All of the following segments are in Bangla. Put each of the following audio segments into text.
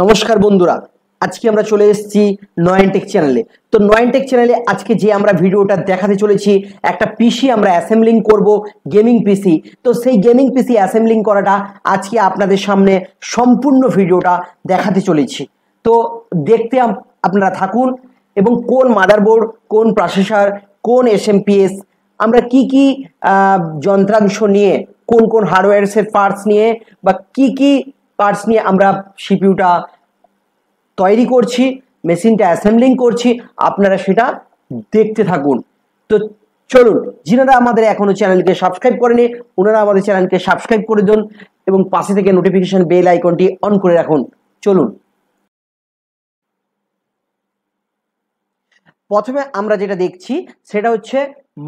নমস্কার বন্ধুরা আজকে আমরা চলে এসেছি নয়েনটেক চ্যানেলে তো নয়েনটেক চ্যানেলে আজকে যে আমরা ভিডিওটা দেখাতে চলেছি একটা পিসি আমরা অ্যাসেম্বলিং করব গেমিং পিসি তো সেই গেমিং পিসি অ্যাসেম্বলিং করাটা আজকে আপনাদের সামনে সম্পূর্ণ ভিডিওটা দেখাতে চলেছি তো দেখতে আপনারা থাকুন এবং কোন মাদারবোর্ড কোন প্রসেসার কোন এসএমপিএস আমরা কি কি যন্ত্রাংশ নিয়ে কোন কোন হার্ডওয়্যারসের পার্টস নিয়ে বা কি কি পার্টস নিয়ে আমরা সিপিউটা তৈরি করছি মেশিনটা অ্যাসেম্বলিং করছি আপনারা সেটা দেখতে থাকুন তো চলুন যিনারা আমাদের এখনও চ্যানেলকে সাবস্ক্রাইব করেনি ওনারা আমাদের চ্যানেলকে সাবস্ক্রাইব করে দিন এবং পাশে থেকে নোটিফিকেশন বেল আইকনটি অন করে রাখুন চলুন প্রথমে আমরা যেটা দেখছি সেটা হচ্ছে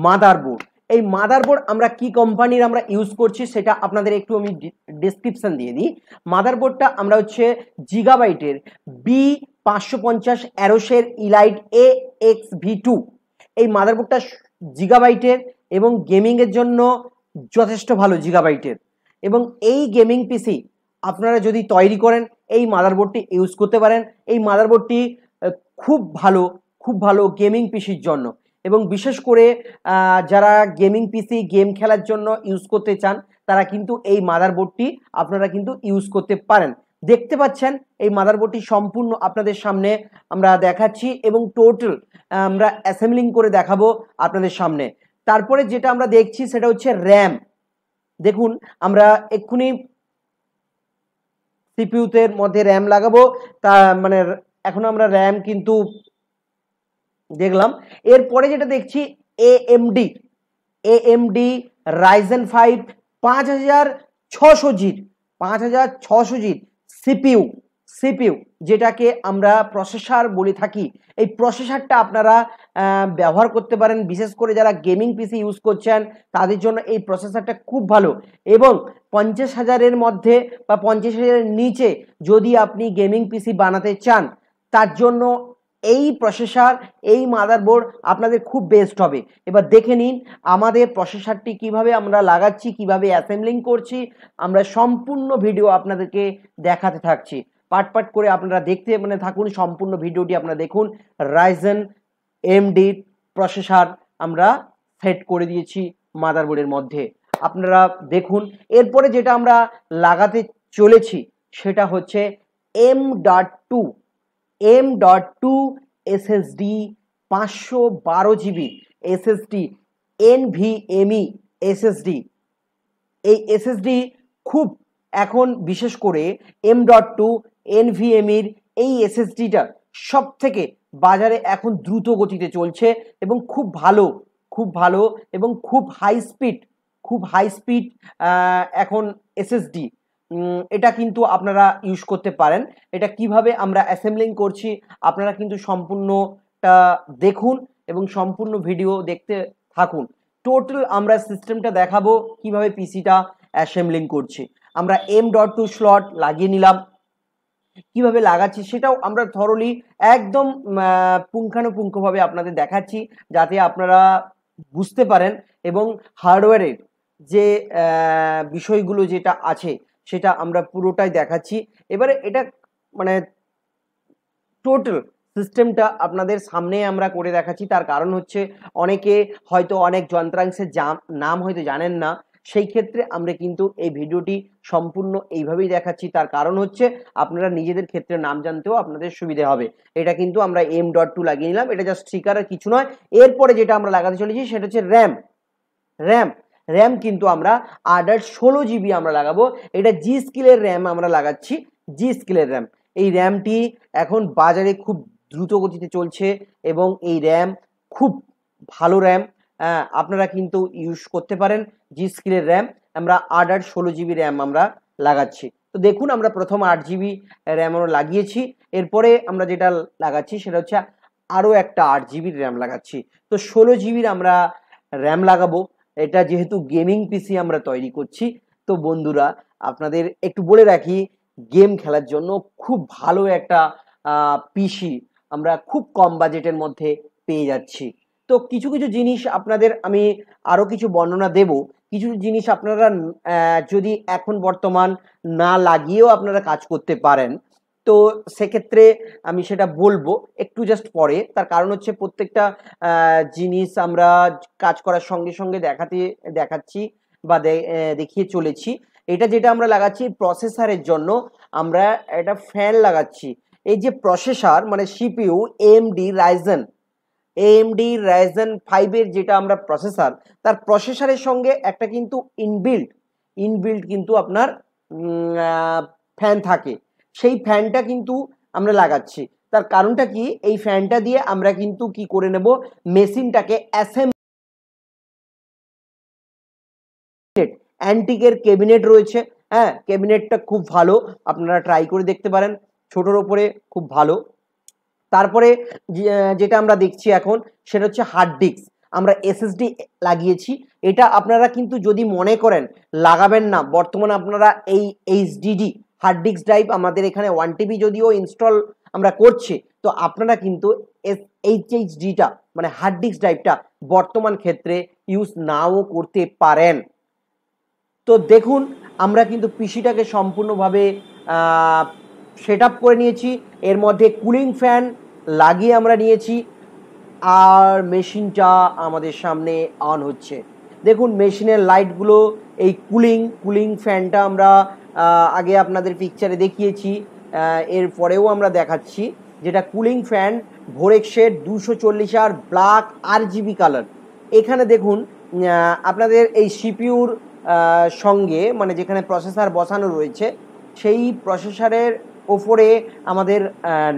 মাদারবোর্ড এই মাদারবোর্ড আমরা কি কোম্পানির আমরা ইউজ করছি সেটা আপনাদের একটু আমি ডিসক্রিপশান দিয়ে দিই মাদারবোর্ডটা আমরা হচ্ছে জিগাবাইটের বি পাঁচশো পঞ্চাশ অ্যারোসের elite A X V two এই মাদারবোর্ডটা জিগাবাইটের এবং গেমিংয়ের জন্য যথেষ্ট ভালো জিগাবাইটের এবং এই গেমিং পিসি আপনারা যদি তৈরি করেন এই মাদারবোর্ডটি ইউজ করতে পারেন এই মাদারবোর্ডটি খুব ভালো খুব ভালো গেমিং পিসির জন্য এবং বিশেষ করে যারা গেমিং পিসি গেম খেলার জন্য ইউজ করতে চান তারা কিন্তু এই মাদারবোর্ডটি আপনারা কিন্তু ইউজ করতে পারেন দেখতে পাচ্ছেন এই মাদারবোর্ডটি সম্পূর্ণ আপনাদের সামনে আমরা দেখাচ্ছি এবং টোটাল আমরা অ্যাসেম্বলিং করে দেখাবো আপনাদের সামনে তারপরে যেটা আমরা দেখছি সেটা হচ্ছে র্যাম দেখুন আমরা এক্ষুনি সিপিউতে মধ্যে র্যাম লাগাবো তা মানে এখন আমরা র্যাম কিন্তু দেখলাম এরপরে যেটা দেখছি এ এএমডি এএমডি রাইজেন ফাইভ পাঁচ হাজার ছশো জির পাঁচ হাজার ছশো জির সিপিউ সিপিউ যেটাকে আমরা প্রসেসার বলে থাকি এই প্রসেসারটা আপনারা ব্যবহার করতে পারেন বিশেষ করে যারা গেমিং পিসি ইউজ করছেন তাদের জন্য এই প্রসেসারটা খুব ভালো এবং পঞ্চাশ হাজারের মধ্যে বা পঞ্চাশ হাজারের নিচে যদি আপনি গেমিং পিসি বানাতে চান তার জন্য এই প্রসেসার এই মাদারবোর্ড আপনাদের খুব বেস্ট হবে এবার দেখে নিন আমাদের প্রসেসারটি কিভাবে আমরা লাগাচ্ছি কিভাবে অ্যাসেম্বলিং করছি আমরা সম্পূর্ণ ভিডিও আপনাদেরকে দেখাতে থাকছি পাট পাট করে আপনারা দেখতে মানে থাকুন সম্পূর্ণ ভিডিওটি আপনারা দেখুন রাইজেন এমডি প্রসেসার আমরা সেট করে দিয়েছি মাদারবোর্ডের মধ্যে আপনারা দেখুন এরপরে যেটা আমরা লাগাতে চলেছি সেটা হচ্ছে M dot two M dot two SSD পাঁচশো বারো জিবি এসএসডি এনভিএমই এসএসডি এই এসএসডি খুব এখন বিশেষ করে এম ডট টু এনভিএমির এই এসএসডিটা সব থেকে বাজারে এখন দ্রুত গতিতে চলছে এবং খুব ভালো খুব ভালো এবং খুব হাই স্পিড খুব হাই স্পিড এখন এসএসডি এটা কিন্তু আপনারা ইউজ করতে পারেন এটা কিভাবে আমরা অ্যাসেম্বলিং করছি আপনারা কিন্তু সম্পূর্ণটা দেখুন এবং সম্পূর্ণ ভিডিও দেখতে থাকুন টোটাল আমরা সিস্টেমটা দেখাবো কিভাবে পিসিটা অ্যাসেম্বলিং করছি আমরা এম ডট টু স্লট লাগিয়ে নিলাম কিভাবে লাগাচ্ছি সেটাও আমরা থরলি একদম পুঙ্খানুপুঙ্খভাবে আপনাদের দেখাচ্ছি যাতে আপনারা বুঝতে পারেন এবং হার্ডওয়্যারের যে বিষয়গুলো যেটা আছে সেটা আমরা পুরোটাই দেখাচ্ছি এবারে এটা মানে টোটাল সিস্টেমটা আপনাদের সামনে আমরা করে দেখাচ্ছি তার কারণ হচ্ছে অনেকে হয়তো অনেক যন্ত্রাংশের নাম হয়তো জানেন না সেই ক্ষেত্রে আমরা কিন্তু এই ভিডিওটি সম্পূর্ণ এইভাবেই দেখাচ্ছি তার কারণ হচ্ছে আপনারা নিজেদের ক্ষেত্রে নাম জানতেও আপনাদের সুবিধে হবে এটা কিন্তু আমরা এম ডট টু লাগিয়ে নিলাম এটা জাস্ট স্টিকার আর কিছু নয় এরপরে যেটা আমরা লাগাতে চলেছি সেটা হচ্ছে র্যাম র্যাম র্যাম কিন্তু আমরা আডার ষোলো জিবি আমরা লাগাবো এটা জি স্কিলের র্যাম আমরা লাগাচ্ছি জি স্কিলের র্যাম এই র্যামটি এখন বাজারে খুব দ্রুত গতিতে চলছে এবং এই র্যাম খুব ভালো র্যাম আপনারা কিন্তু ইউজ করতে পারেন জি স্কিলের র্যাম আমরা আট আট ষোলো জিবি র্যাম আমরা লাগাচ্ছি তো দেখুন আমরা প্রথম আট জিবি র্যাম আমরা লাগিয়েছি এরপরে আমরা যেটা লাগাচ্ছি সেটা হচ্ছে আরও একটা আট জিবির র্যাম লাগাচ্ছি তো ষোলো জিবির আমরা র্যাম লাগাবো এটা যেহেতু গেমিং পিসি আমরা তৈরি করছি তো বন্ধুরা আপনাদের একটু বলে রাখি গেম খেলার জন্য খুব ভালো একটা পিসি আমরা খুব কম বাজেটের মধ্যে পেয়ে যাচ্ছি তো কিছু কিছু জিনিস আপনাদের আমি আরও কিছু বর্ণনা দেব কিছু জিনিস আপনারা যদি এখন বর্তমান না লাগিয়েও আপনারা কাজ করতে পারেন তো সেক্ষেত্রে আমি সেটা বলবো একটু জাস্ট পরে তার কারণ হচ্ছে প্রত্যেকটা জিনিস আমরা কাজ করার সঙ্গে সঙ্গে দেখাতে দেখাচ্ছি বা দেখিয়ে চলেছি এটা যেটা আমরা লাগাচ্ছি প্রসেসারের জন্য আমরা একটা ফ্যান লাগাচ্ছি এই যে প্রসেসার মানে CPU AMD Ryzen AMD Ryzen ফাইভের যেটা আমরা প্রসেসার তার প্রসেসারের সঙ্গে একটা কিন্তু ইনবিল্ড ইনবিল্ট কিন্তু আপনার ফ্যান থাকে সেই ফ্যানটা কিন্তু আমরা লাগাচ্ছি তার কারণটা কি এই ফ্যানটা দিয়ে আমরা কিন্তু কি করে নেব মেশিনটাকে অ্যাসেম অ্যান্টিকের ক্যাবিনেট রয়েছে হ্যাঁ ক্যাবিনেটটা খুব ভালো আপনারা ট্রাই করে দেখতে পারেন ছোটোর ওপরে খুব ভালো তারপরে যেটা আমরা দেখছি এখন সেটা হচ্ছে হার্ড ডিস্ক আমরা এসএসডি লাগিয়েছি এটা আপনারা কিন্তু যদি মনে করেন লাগাবেন না বর্তমানে আপনারা এই এইচডিডি হার্ড ডিস্ক ড্রাইভ আমাদের এখানে ওয়ান টিবি যদিও ইনস্টল আমরা করছি তো আপনারা কিন্তু এস এইচএইচডিটা মানে হার্ড ডিস্ক ড্রাইভটা বর্তমান ক্ষেত্রে ইউজ নাও করতে পারেন তো দেখুন আমরা কিন্তু পিসিটাকে সম্পূর্ণভাবে সেট আপ করে নিয়েছি এর মধ্যে কুলিং ফ্যান লাগিয়ে আমরা নিয়েছি আর মেশিনটা আমাদের সামনে অন হচ্ছে দেখুন মেশিনের লাইটগুলো এই কুলিং কুলিং ফ্যানটা আমরা আগে আপনাদের পিকচারে দেখিয়েছি এর পরেও আমরা দেখাচ্ছি যেটা কুলিং ফ্যান ভোরেক শেড দুশো চল্লিশ আর ব্ল্যাক আর জিবি কালার এখানে দেখুন আপনাদের এই সিপিউর সঙ্গে মানে যেখানে প্রসেসার বসানো রয়েছে সেই প্রসেসারের ওপরে আমাদের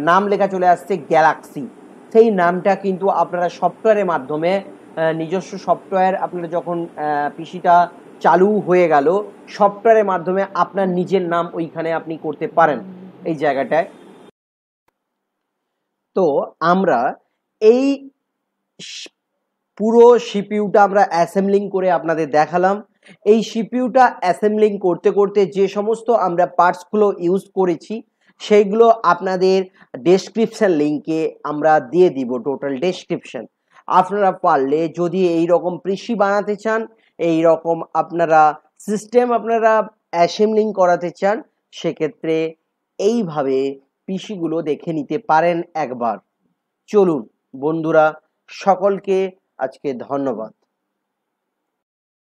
নাম লেখা চলে আসছে গ্যালাক্সি সেই নামটা কিন্তু আপনারা সফটওয়্যারের মাধ্যমে নিজস্ব সফটওয়্যার আপনারা যখন পিসিটা চালু হয়ে গেল সফটওয়্যারের মাধ্যমে আপনার নিজের নাম ওইখানে আপনি করতে পারেন এই জায়গাটায় তো আমরা এই পুরো সিপিউটা আমরা অ্যাসেম্বলিং করে আপনাদের দেখালাম এই সিপিউটা অ্যাসেম্বলিং করতে করতে যে সমস্ত আমরা পার্টসগুলো ইউজ করেছি সেইগুলো আপনাদের ডেসক্রিপশান লিঙ্কে আমরা দিয়ে দিব টোটাল ডেসক্রিপশান আপনারা পারলে যদি এই রকম পৃষি বানাতে চান এই রকম আপনারা সিস্টেম আপনারা অ্যাসেম্বলিং করাতে চান সেক্ষেত্রে এইভাবে পিসিগুলো দেখে নিতে পারেন একবার চলুন বন্ধুরা সকলকে আজকে ধন্যবাদ